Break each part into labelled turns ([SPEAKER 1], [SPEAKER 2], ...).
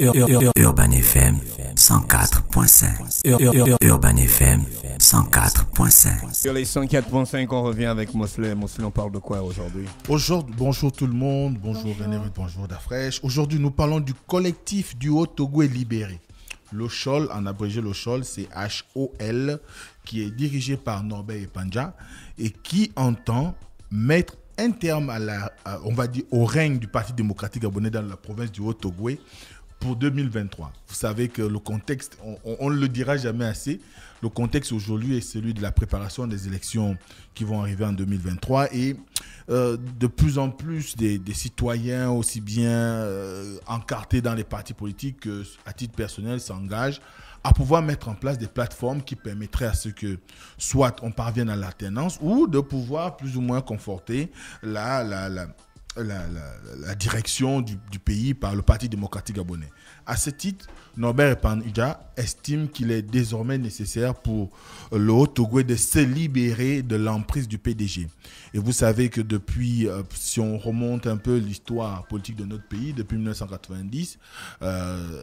[SPEAKER 1] Urban FM 104.5 Urban FM 104.5 Sur les 104.5, on revient avec Mosley. Mosley, on parle de quoi aujourd'hui
[SPEAKER 2] Aujourd'hui, bonjour tout le monde, bonjour René, bonjour, Dafresh. Aujourd'hui, nous parlons du collectif du Haut togoué libéré libéré. CHOL, en abrégé le CHOL c'est H-O-L, qui est dirigé par Norbert Panja et qui entend mettre un terme à la, on va dire, au règne du Parti démocratique gabonais dans la province du Haut-Togoué pour 2023. Vous savez que le contexte, on ne le dira jamais assez, le contexte aujourd'hui est celui de la préparation des élections qui vont arriver en 2023 et euh, de plus en plus des, citoyens, aussi bien euh, encartés dans les partis politiques qu'à à titre personnel, s'engagent à pouvoir mettre en place des plateformes qui permettraient à ce que soit on parvienne à l'alternance ou de pouvoir plus ou moins conforter la, la, la la, direction du, pays par le Parti démocratique gabonais. À ce titre, Norbert Epanouja estime qu'il est désormais nécessaire pour le Haut-Togo de se libérer de l'emprise du PDG. Et vous savez que depuis, euh, si on remonte un peu l'histoire politique de notre pays, depuis 1990, euh,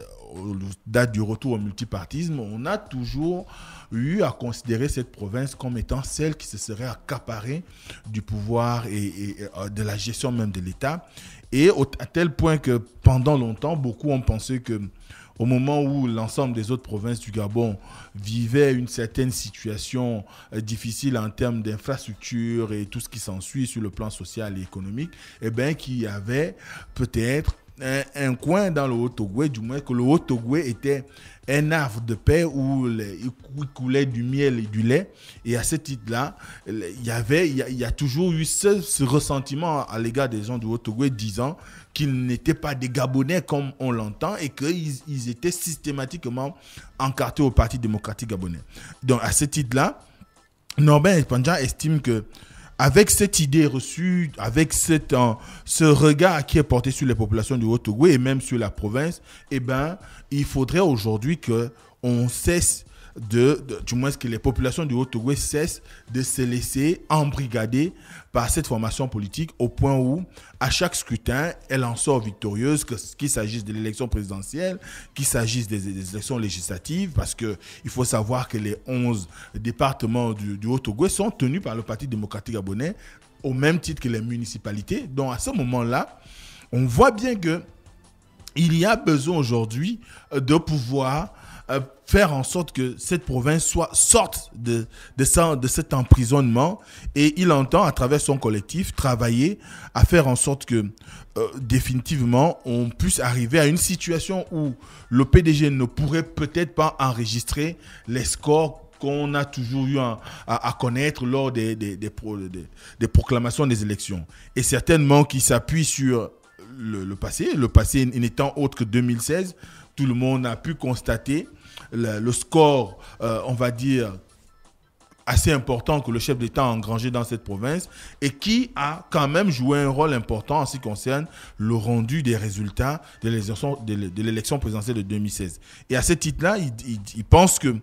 [SPEAKER 2] date du retour au multipartisme, on a toujours eu à considérer cette province comme étant celle qui se serait accaparée du pouvoir et, et euh, de la gestion même de et à tel point que pendant longtemps, beaucoup ont pensé que au moment où l'ensemble des autres provinces du Gabon vivaient une certaine situation euh, difficile en termes d'infrastructures et tout ce qui s'ensuit sur le plan social et économique, eh bien, qu'il y avait peut-être un, coin dans le Haut-Togoué, du moins que le Haut-Togoué était un arbre de paix où il coulait du miel et du lait. Et à ce titre-là, il y avait, il y, a, toujours eu ce, ressentiment à l'égard des gens du Haut-Togoué disant qu'ils n'étaient pas des Gabonais comme on l'entend et qu'ils ils étaient systématiquement encartés au Parti démocratique gabonais. Donc à ce titre-là, Norbert Espanja estime que avec cette idée reçue, avec euh, ce regard qui est porté sur les populations du Haut-Togo et même sur la province, eh ben, il faudrait aujourd'hui que on cesse de, du moins que les populations du Haut-Togo cessent de se laisser embrigader par cette formation politique au point où, à chaque scrutin, elle en sort victorieuse, qu'il s'agisse de l'élection présidentielle, qu'il s'agisse des, élections législatives, parce qu'il faut savoir que les 11 départements du, Haut-Togo sont tenus par le Parti démocratique gabonais au même titre que les municipalités. Donc à ce moment-là, on voit bien que il y a besoin aujourd'hui de pouvoir euh, faire en sorte que cette province soit sorte de, de, de cet emprisonnement et il entend à travers son collectif travailler à faire en sorte que euh, définitivement on puisse arriver à une situation où le PDG ne pourrait peut-être pas enregistrer les scores qu'on a toujours eu à, connaître lors des des, proclamations des élections. Et certainement qui s'appuie sur le, le, passé, le passé n'étant autre que 2016, tout le monde a pu constater le, score, euh, on va dire, assez important que le chef d'État a engrangé dans cette province et qui a quand même joué un rôle important en ce qui concerne le rendu des résultats de l'élection présidentielle de 2016. Et à ce titre-là, il, pense que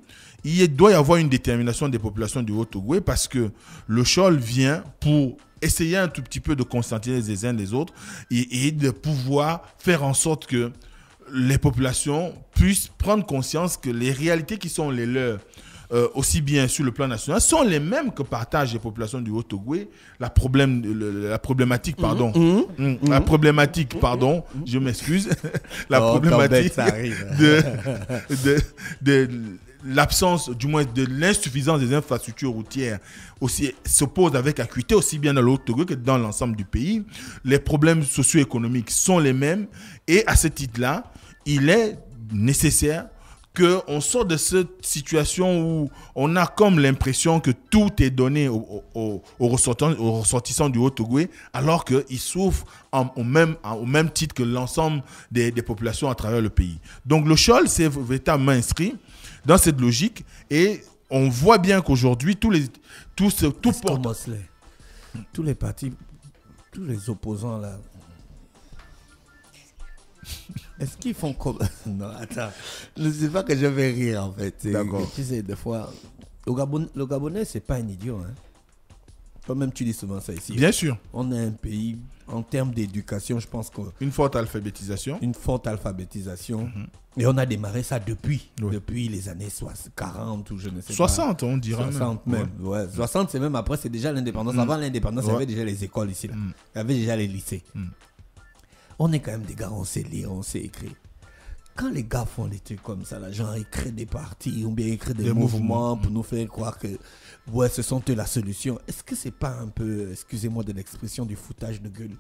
[SPEAKER 2] il doit y avoir une détermination des populations du haut togoué parce que le Chol vient pour essayer un tout petit peu de constater les uns des autres et de pouvoir faire en sorte que les populations puissent prendre conscience que les réalités qui sont les leurs, euh, aussi bien sur le plan national, sont les mêmes que partagent les populations du Haut-Togoué, la, problématique, mhm, pardon, mhm, mm, mhm. la problématique, pardon, je m'excuse, la oh, problématique de l'absence, du moins de l'insuffisance des infrastructures routières aussi pose avec acuité aussi bien dans Haut-Togoué que dans l'ensemble du pays. Les problèmes socio-économiques sont les mêmes et à ce titre-là, il est nécessaire qu'on sorte de cette situation où on a comme l'impression que tout est donné aux, ressortissants, du Haut-Togo, alors qu'ils souffrent au, même, au même titre que l'ensemble des, populations à travers le pays. Donc le Chol c'est véritablement inscrit dans cette logique. Et on voit bien
[SPEAKER 1] qu'aujourd'hui, tous les, tous tout tous les partis, tous les opposants là. Est-ce qu'ils font comme. non, attends. Je ne sais pas que je vais rire en fait. D'accord. Tu sais, des fois. Le, Gabonais, le Gabonais, c'est pas un idiot. Hein. Toi-même, tu dis souvent ça ici. Bien sûr. On est un pays, en termes d'éducation, je pense que. Une forte alphabétisation. Une forte alphabétisation. Mhm. Et on a démarré ça depuis. Depuis les années 40 ou je ne sais 60, on dirait. 60 même. 60, c'est même après, c'est déjà l'indépendance. Mhm. Avant l'indépendance, il y avait déjà les écoles ici. Mhm. Il y avait déjà les lycées. On est quand même des gars, on sait lire, on sait écrire quand les gars font des trucs comme ça, là, gens ils créent des partis ou bien ils créent des, mouvements, pour nous faire croire que ouais, ce sont eux la solution, est-ce que c'est pas un peu, excusez-moi de l'expression, du foutage de gueule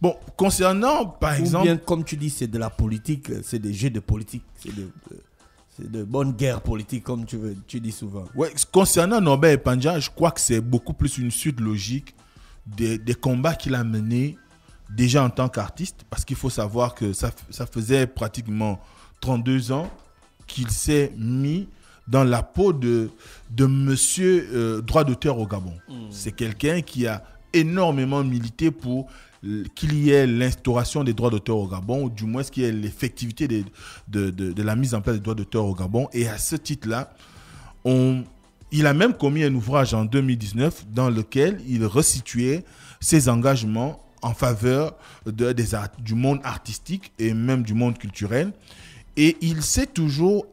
[SPEAKER 1] Bon, concernant par exemple. comme tu dis, c'est de la politique, c'est des jeux de politique, c'est de, bonnes de bonne guerre politique, comme tu, dis souvent. Ouais,
[SPEAKER 2] concernant Norbert et je crois que c'est beaucoup plus une suite logique des, des combats qu'il a menés déjà en tant qu'artiste, parce qu'il faut savoir que ça, ça faisait pratiquement 32 ans qu'il s'est mis dans la peau de, de monsieur euh, droit d'auteur au Gabon. Hmm. C'est quelqu'un qui a énormément milité pour qu'il y ait l'instauration des droits d'auteur au Gabon, ou du moins ce qui est l'effectivité de, de, de, de, la mise en place des droits d'auteur au Gabon. Et à ce titre-là, il a même commis un ouvrage en 2019 dans lequel il resituait ses engagements en faveur de, des du monde artistique et même du monde culturel. Et il s'est toujours,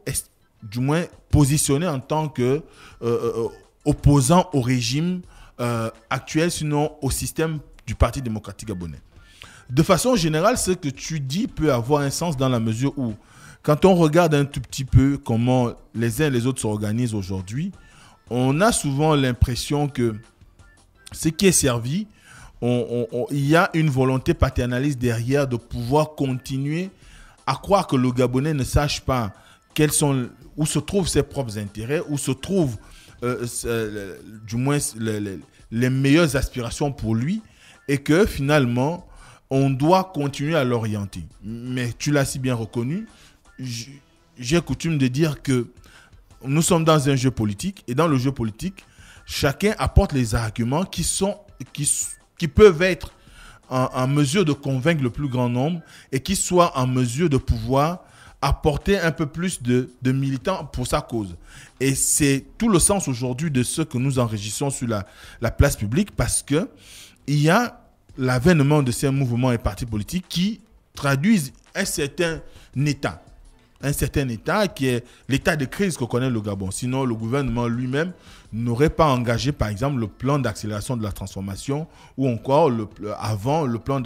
[SPEAKER 2] du moins, positionné en tant que euh, euh, opposant au régime euh, actuel, sinon au système du Parti démocratique gabonais. De façon générale, ce que tu dis peut avoir un sens dans la mesure où, quand on regarde un tout petit peu comment les uns et les autres s'organisent aujourd'hui, on a souvent l'impression que ce qui est servi il y a une volonté paternaliste derrière de pouvoir continuer à croire que le Gabonais ne sache pas quels sont, où se trouvent ses propres intérêts, où se trouvent euh, euh, du moins les, les, meilleures aspirations pour lui, et que finalement, on doit continuer à l'orienter. Mais tu l'as si bien reconnu, j'ai coutume de dire que nous sommes dans un jeu politique, et dans le jeu politique, chacun apporte les arguments qui sont, qui, qui peuvent être en, mesure de convaincre le plus grand nombre et qui soient en mesure de pouvoir apporter un peu plus de, militants pour sa cause. Et c'est tout le sens aujourd'hui de ce que nous enregistrons sur la, la place publique parce que il y a l'avènement de ces mouvements et partis politiques qui traduisent un certain état un certain état qui est l'état de crise que connaît le Gabon. Sinon, le gouvernement lui-même n'aurait pas engagé, par exemple, le plan d'accélération de la transformation ou encore le, avant le plan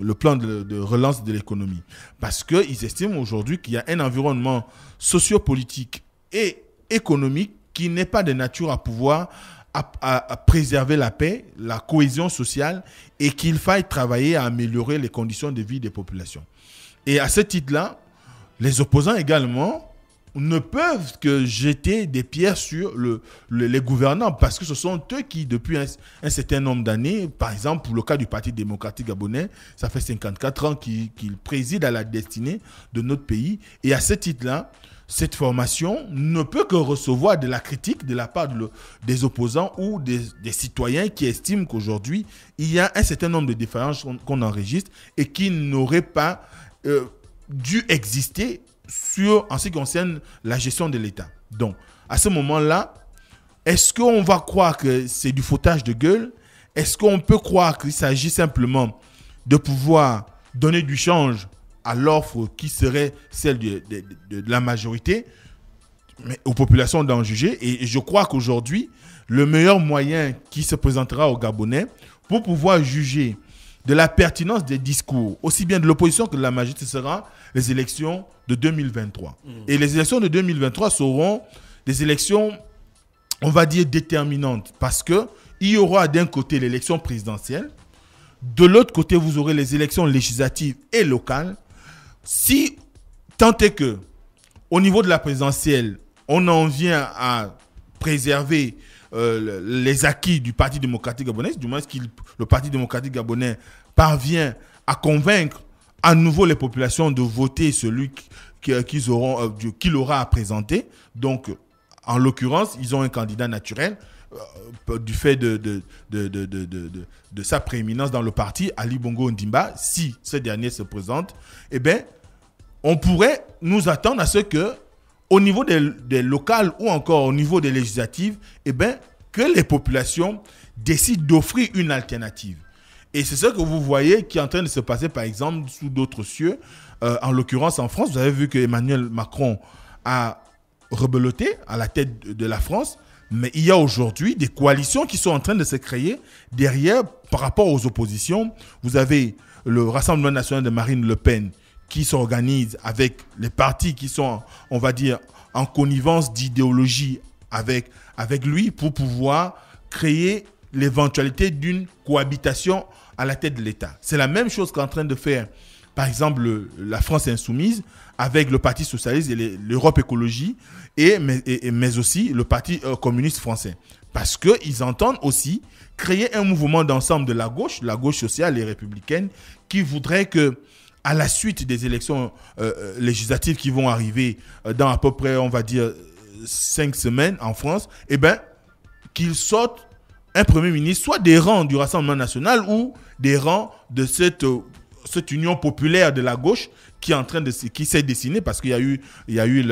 [SPEAKER 2] le, plan de, relance de l'économie. Parce qu'ils estiment aujourd'hui qu'il y a un environnement sociopolitique et économique qui n'est pas de nature à pouvoir à, préserver la paix, la cohésion sociale et qu'il faille travailler à améliorer les conditions de vie des populations. Et à ce titre-là, les opposants également ne peuvent que jeter des pierres sur le, les gouvernants parce que ce sont eux qui, depuis un, certain nombre d'années, par exemple pour le cas du Parti démocratique gabonais, ça fait 54 ans qu'il préside à la destinée de notre pays. Et à ce titre-là, cette formation ne peut que recevoir de la critique de la part des opposants ou des, citoyens qui estiment qu'aujourd'hui, il y a un certain nombre de défaillances qu'on enregistre et qui n'auraient pas... Euh, dû exister sur, en ce qui concerne la gestion de l'État. Donc, à ce moment-là, est-ce qu'on va croire que c'est du fautage de gueule Est-ce qu'on peut croire qu'il s'agit simplement de pouvoir donner du change à l'offre qui serait celle de, la majorité mais aux populations d'en juger Et je crois qu'aujourd'hui, le meilleur moyen qui se présentera aux Gabonais pour pouvoir juger de la pertinence des discours, aussi bien de l'opposition que de la majorité, ce sera les élections de 2023. Mm. Et les élections de 2023 seront des élections, on va dire, déterminantes, parce qu'il y aura d'un côté l'élection présidentielle, de l'autre côté, vous aurez les élections législatives et locales. Si, tant est que, au niveau de la présidentielle, on en vient à préserver euh, les acquis du Parti démocratique gabonais, du moins que le Parti démocratique gabonais parvient à convaincre à nouveau les populations de voter celui euh, qu'ils auront, euh, qu'il aura à présenter. Donc, en l'occurrence, ils ont un candidat naturel du fait de, de, sa prééminence dans le parti, Ali Bongo Ndimba, si ce dernier se présente, eh bien, on pourrait nous attendre à ce que au niveau des, locales ou encore au niveau des législatives, eh ben, que les populations décident d'offrir une alternative. Et c'est ce que vous voyez qui est en train de se passer, par exemple, sous d'autres cieux. Euh, en l'occurrence, en France, vous avez vu que Emmanuel Macron a rebeloté à la tête de la France, mais il y a aujourd'hui des coalitions qui sont en train de se créer derrière par rapport aux oppositions. Vous avez le Rassemblement national de Marine Le Pen qui s'organisent avec les partis qui sont, on va dire, en connivence d'idéologie avec, avec lui pour pouvoir créer l'éventualité d'une cohabitation à la tête de l'État. C'est la même chose qu'en train de faire, par exemple, la France insoumise avec le Parti socialiste et l'Europe écologie, et, mais, mais aussi le Parti euh, communiste français. Parce qu'ils entendent aussi créer un mouvement d'ensemble de la gauche, la gauche sociale et républicaine, qui voudrait que à la suite des élections euh, euh, législatives qui vont arriver euh, dans à peu près, on va dire, cinq semaines en France, eh ben, qu'il sorte un Premier ministre, soit des rangs du Rassemblement national ou des rangs de cette cette union populaire de la gauche qui est en train de qui s'est dessinée parce qu'il y a eu il y eu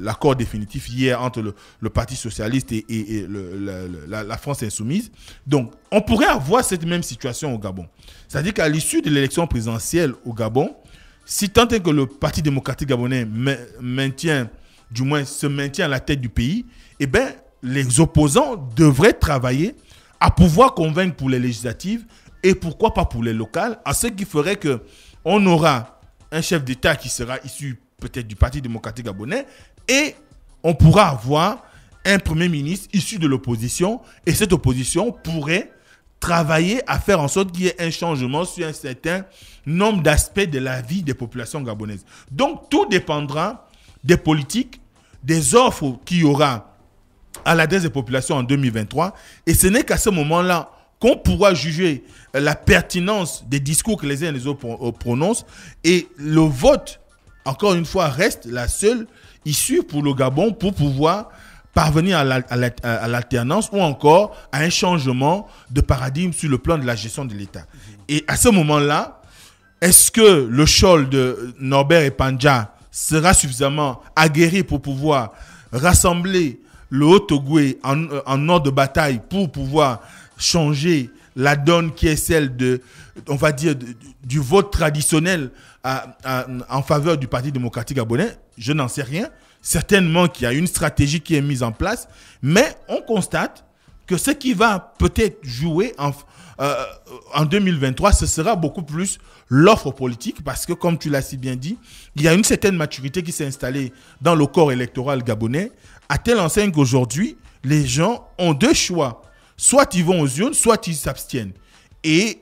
[SPEAKER 2] l'accord définitif hier entre le, Parti socialiste et, la, France insoumise. Donc on pourrait avoir cette même situation au Gabon. C'est-à-dire qu'à l'issue de l'élection présidentielle au Gabon, si tant est que le Parti démocratique gabonais maintient du moins se maintient à la tête du pays, eh ben les opposants devraient travailler à pouvoir convaincre pour les législatives et pourquoi pas pour les locales, à ce qui ferait que on aura un chef d'État qui sera issu peut-être du Parti démocratique gabonais et on pourra avoir un Premier ministre issu de l'opposition et cette opposition pourrait travailler à faire en sorte qu'il y ait un changement sur un certain nombre d'aspects de la vie des populations gabonaises. Donc tout dépendra des politiques, des offres qu'il y aura à l'adresse des populations en 2023 et ce n'est qu'à ce moment-là qu'on pourra juger euh, la pertinence des discours que les uns et les autres euh, prononcent. Et le vote, encore une fois, reste la seule issue pour le Gabon pour pouvoir parvenir à l'alternance ou encore à un changement de paradigme sur le plan de la gestion de l'État. Et à ce moment-là, est-ce que le chôle de euh, Norbert et Panja sera suffisamment aguerri pour pouvoir rassembler le Haut-Togoué en, en ordre de bataille pour pouvoir changer la donne qui est celle de, on va dire, du vote traditionnel en faveur du Parti démocratique gabonais, je n'en sais rien. Certainement qu'il y a une stratégie qui est mise en place, mais on constate que ce qui va peut-être jouer en, euh, en 2023, ce sera beaucoup plus l'offre politique parce que, comme tu l'as si bien dit, il y a une certaine maturité qui s'est installée dans le corps électoral gabonais, à tel enseigne qu'aujourd'hui, les gens ont deux choix Soit ils vont aux urnes, soit ils s'abstiennent. Et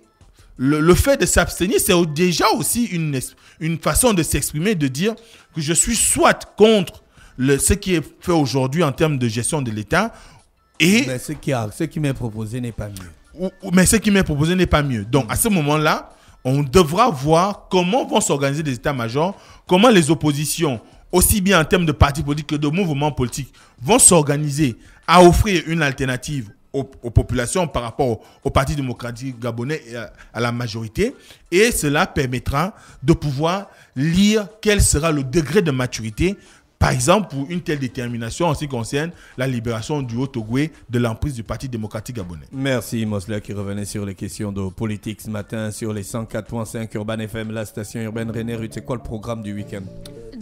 [SPEAKER 2] le, fait de s'abstenir, c'est déjà aussi une, une façon de s'exprimer, de dire que je suis soit contre ce qui est fait aujourd'hui en termes de gestion de l'État, et... Mais ce qui, ce qui m'est proposé n'est pas mieux. mais ce qui m'est proposé n'est pas mieux. Donc à ce moment-là, on devra voir comment vont s'organiser les États-majors, comment les oppositions, aussi bien en termes de partis politiques que de mouvements politiques, vont s'organiser à offrir une alternative aux, populations par rapport au, Parti démocratique gabonais et à, la majorité. Et cela permettra de pouvoir lire quel sera le degré de maturité, par exemple, pour une telle détermination en ce qui concerne la libération du Haut-Togoué de l'emprise du Parti démocratique gabonais.
[SPEAKER 1] Merci Mosler qui revenait sur les questions de politique ce matin sur les 104.5 Urban FM, la station urbaine René C'est quoi le programme du week-end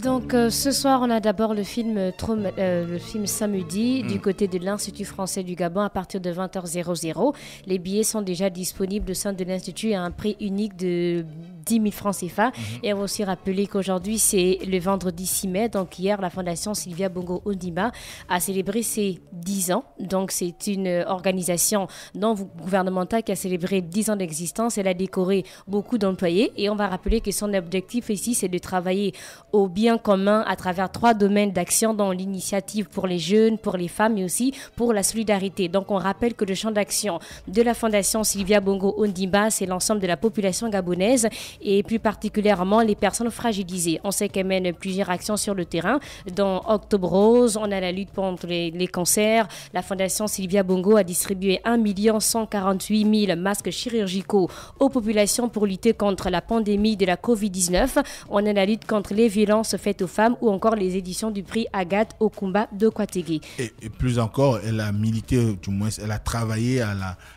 [SPEAKER 3] donc euh, ce soir, on a d'abord le film euh, euh, le film Samedi hmm. du côté de l'Institut français du Gabon à partir de 20h00. Les billets sont déjà disponibles au sein de l'Institut à un prix unique de 10 000 francs CFA. Mhm. Et on va aussi rappeler qu'aujourd'hui, c'est le vendredi 6 mai. Donc hier, la Fondation Sylvia Bongo Ondima a célébré ses 10 ans. Donc c'est une euh, organisation non gouvernementale qui a célébré 10 ans d'existence. Elle a décoré beaucoup d'employés. Et on va rappeler que son objectif ici, c'est de travailler au bien commun à travers trois domaines d'action, dont l'initiative pour les jeunes, pour les femmes et aussi pour la solidarité. Donc on rappelle que le champ d'action de la Fondation Sylvia Bongo Ondimba, c'est l'ensemble de la population gabonaise et plus particulièrement les personnes fragilisées. On sait qu'elle mène plusieurs actions sur le terrain. Dans Octobre Rose, on a la lutte contre les, cancers. La Fondation Sylvia Bongo a distribué 1 148 000 masques chirurgicaux aux populations pour lutter contre la pandémie de la COVID-19. On a la lutte contre les violences faites aux femmes ou encore les éditions du prix Agathe au combat de Kwategui.
[SPEAKER 2] Et, et, plus encore, elle a milité, du moins, elle a travaillé à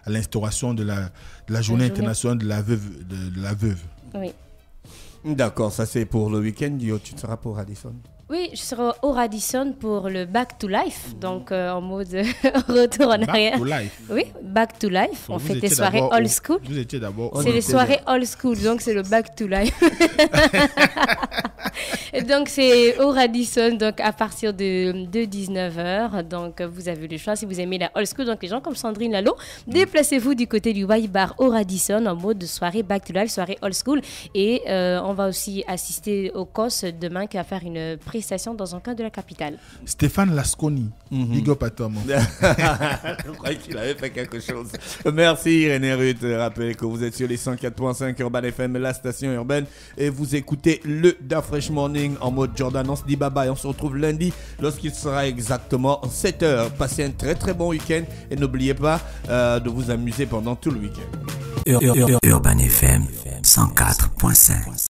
[SPEAKER 2] l'instauration de la la journée, internationale
[SPEAKER 1] de la veuve. De, la veuve. Oui. D'accord, ça c'est pour le week-end. Tu seras pour Alison
[SPEAKER 3] oui, je serai au Radisson pour le Back to Life, donc euh, en mode euh, retour en arrière. Back to Life Oui, Back to Life. on fait des soirées old school.
[SPEAKER 1] Vous étiez
[SPEAKER 2] d'abord C'est les soirées
[SPEAKER 3] old school, donc c'est le Back to Life. donc c'est au Radisson, donc à partir de, de 19h. Donc vous avez le choix si vous aimez la old school. Donc les gens comme Sandrine Lalo, mm. déplacez-vous du côté du y Bar au Radisson en mode soirée back to life, soirée old school. Et euh, on va aussi assister au COS demain qui va faire une prise station dans un cas de la capitale.
[SPEAKER 2] Stéphane Lasconi, mm big up Je croyais qu'il avait fait
[SPEAKER 1] quelque chose. Merci René Ruth. Rappelez que vous êtes sur les 104.5 Urban FM, la station urbaine, et vous écoutez le Da Fresh Morning en mode Jordan. On se dit bye bye. On se retrouve lundi lorsqu'il sera exactement 7 h Passez un très très bon week-end et n'oubliez pas euh, de vous amuser pendant tout le week-end.
[SPEAKER 2] Urban FM 104.5